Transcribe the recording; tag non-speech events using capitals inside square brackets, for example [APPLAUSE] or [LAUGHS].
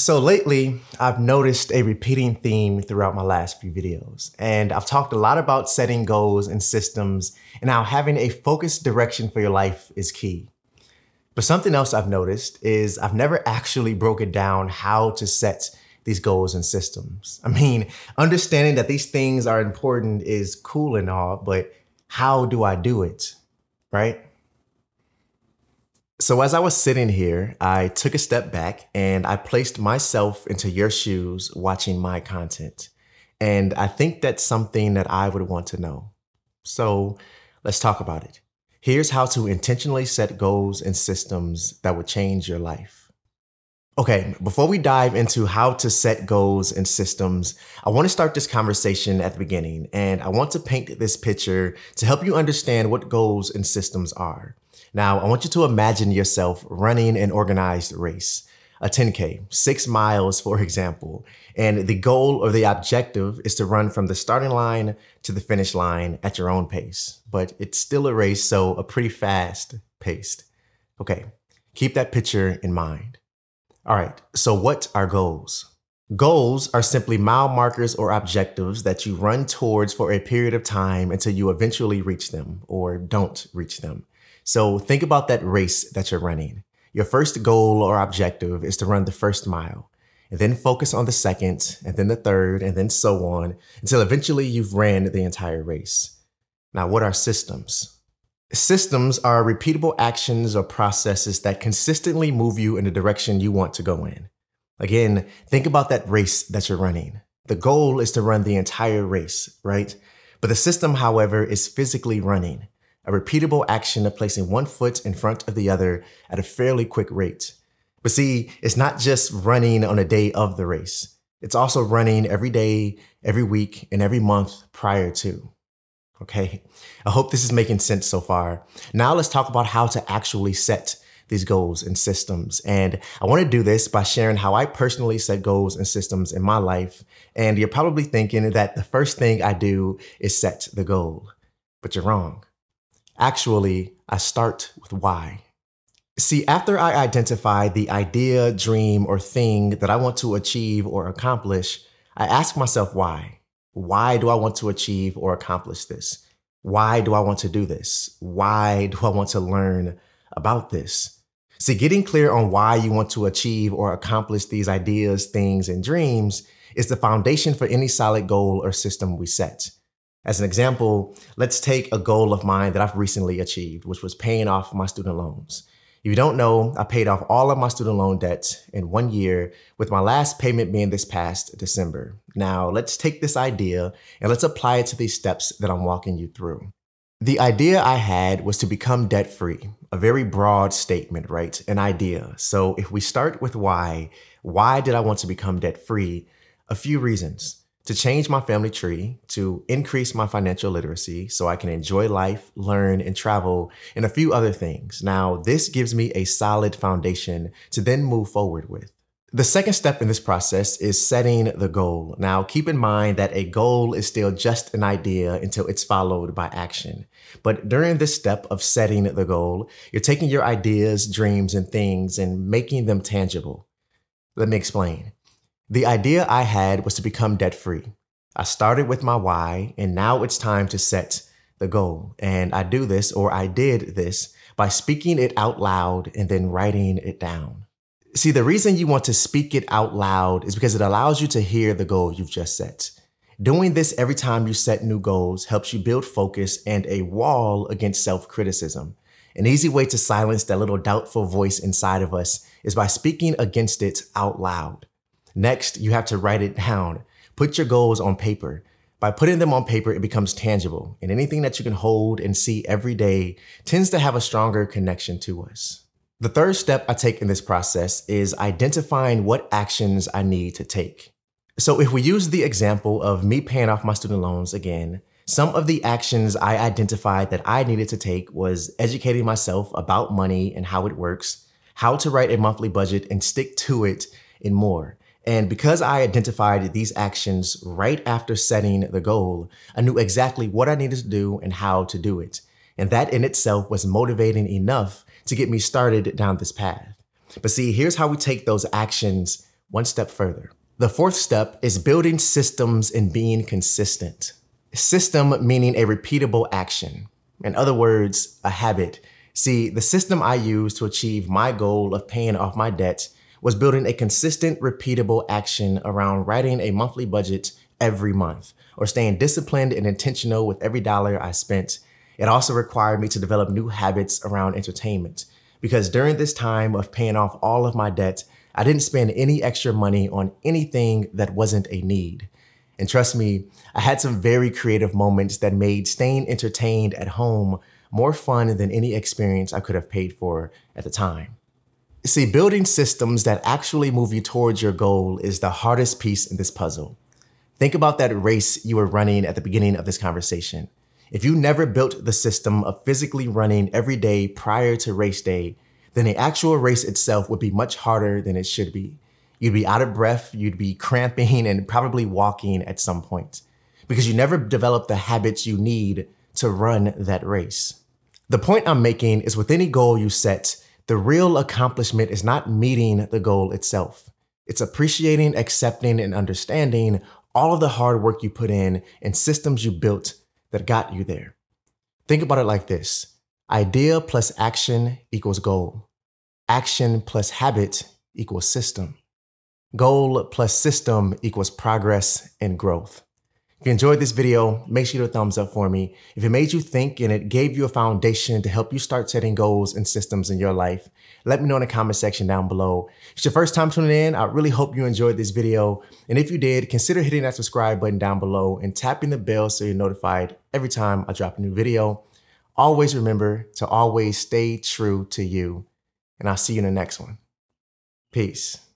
So lately, I've noticed a repeating theme throughout my last few videos, and I've talked a lot about setting goals and systems and how having a focused direction for your life is key. But something else I've noticed is I've never actually broken down how to set these goals and systems. [LAUGHS] I mean, understanding that these things are important is cool and all, but how do I do it, right? So, as I was sitting here, I took a step back and I placed myself into your shoes watching my content. And I think that's something that I would want to know. So, let's talk about it. Here's how to intentionally set goals and systems that will change your life. Okay, before we dive into how to set goals and systems, I want to start this conversation at the beginning and I want to paint this picture to help you understand what goals and systems are. Now, I want you to imagine yourself running an organized race, a 10K, six miles, for example. And the goal or the objective is to run from the starting line to the finish line at your own pace. But it's still a race, so a pretty fast pace. Okay, keep that picture in mind. All right, so what are goals? Goals are simply mile markers or objectives that you run towards for a period of time until you eventually reach them or don't reach them. So think about that race that you're running. Your first goal or objective is to run the first mile, and then focus on the second, and then the third, and then so on until eventually you've ran the entire race. Now, what are systems? Systems are repeatable actions or processes that consistently move you in the direction you want to go in. Again, think about that race that you're running. The goal is to run the entire race, right? But the system, however, is physically running a repeatable action of placing one foot in front of the other at a fairly quick rate. But see, it's not just running on a day of the race. It's also running every day, every week, and every month prior to. Okay. I hope this is making sense so far. Now let's talk about how to actually set these goals and systems. And I want to do this by sharing how I personally set goals and systems in my life. And you're probably thinking that the first thing I do is set the goal, but you're wrong. Actually, I start with why. See, after I identify the idea, dream, or thing that I want to achieve or accomplish, I ask myself why. Why do I want to achieve or accomplish this? Why do I want to do this? Why do I want to learn about this? See, getting clear on why you want to achieve or accomplish these ideas, things, and dreams is the foundation for any solid goal or system we set. As an example, let's take a goal of mine that I've recently achieved, which was paying off my student loans. If you don't know, I paid off all of my student loan debts in one year, with my last payment being this past December. Now, let's take this idea and let's apply it to these steps that I'm walking you through. The idea I had was to become debt free, a very broad statement, right? An idea. So if we start with why, why did I want to become debt free? A few reasons to change my family tree, to increase my financial literacy so I can enjoy life, learn, and travel, and a few other things. Now, this gives me a solid foundation to then move forward with. The second step in this process is setting the goal. Now, keep in mind that a goal is still just an idea until it's followed by action. But during this step of setting the goal, you're taking your ideas, dreams, and things and making them tangible. Let me explain. The idea I had was to become debt free. I started with my why, and now it's time to set the goal. And I do this, or I did this, by speaking it out loud and then writing it down. See, the reason you want to speak it out loud is because it allows you to hear the goal you've just set. Doing this every time you set new goals helps you build focus and a wall against self criticism. An easy way to silence that little doubtful voice inside of us is by speaking against it out loud. Next, you have to write it down. Put your goals on paper. By putting them on paper, it becomes tangible, and anything that you can hold and see every day tends to have a stronger connection to us. The third step I take in this process is identifying what actions I need to take. So, if we use the example of me paying off my student loans again, some of the actions I identified that I needed to take was educating myself about money and how it works, how to write a monthly budget and stick to it, and more. And because I identified these actions right after setting the goal, I knew exactly what I needed to do and how to do it. And that in itself was motivating enough to get me started down this path. But see, here's how we take those actions one step further. The fourth step is building systems and being consistent. System meaning a repeatable action. In other words, a habit. See, the system I use to achieve my goal of paying off my debts was building a consistent, repeatable action around writing a monthly budget every month or staying disciplined and intentional with every dollar I spent. It also required me to develop new habits around entertainment because during this time of paying off all of my debt, I didn't spend any extra money on anything that wasn't a need. And trust me, I had some very creative moments that made staying entertained at home more fun than any experience I could have paid for at the time. See, building systems that actually move you towards your goal is the hardest piece in this puzzle. Think about that race you were running at the beginning of this conversation. If you never built the system of physically running every day prior to race day, then the actual race itself would be much harder than it should be. You'd be out of breath, you'd be cramping, and probably walking at some point because you never developed the habits you need to run that race. The point I'm making is with any goal you set, the real accomplishment is not meeting the goal itself. It's appreciating, accepting, and understanding all of the hard work you put in and systems you built that got you there. Think about it like this idea plus action equals goal, action plus habit equals system, goal plus system equals progress and growth. If you enjoyed this video, make sure you do a thumbs up for me. If it made you think and it gave you a foundation to help you start setting goals and systems in your life, let me know in the comment section down below. If it's your first time tuning in, I really hope you enjoyed this video. And if you did, consider hitting that subscribe button down below and tapping the bell so you're notified every time I drop a new video. Always remember to always stay true to you. And I'll see you in the next one. Peace.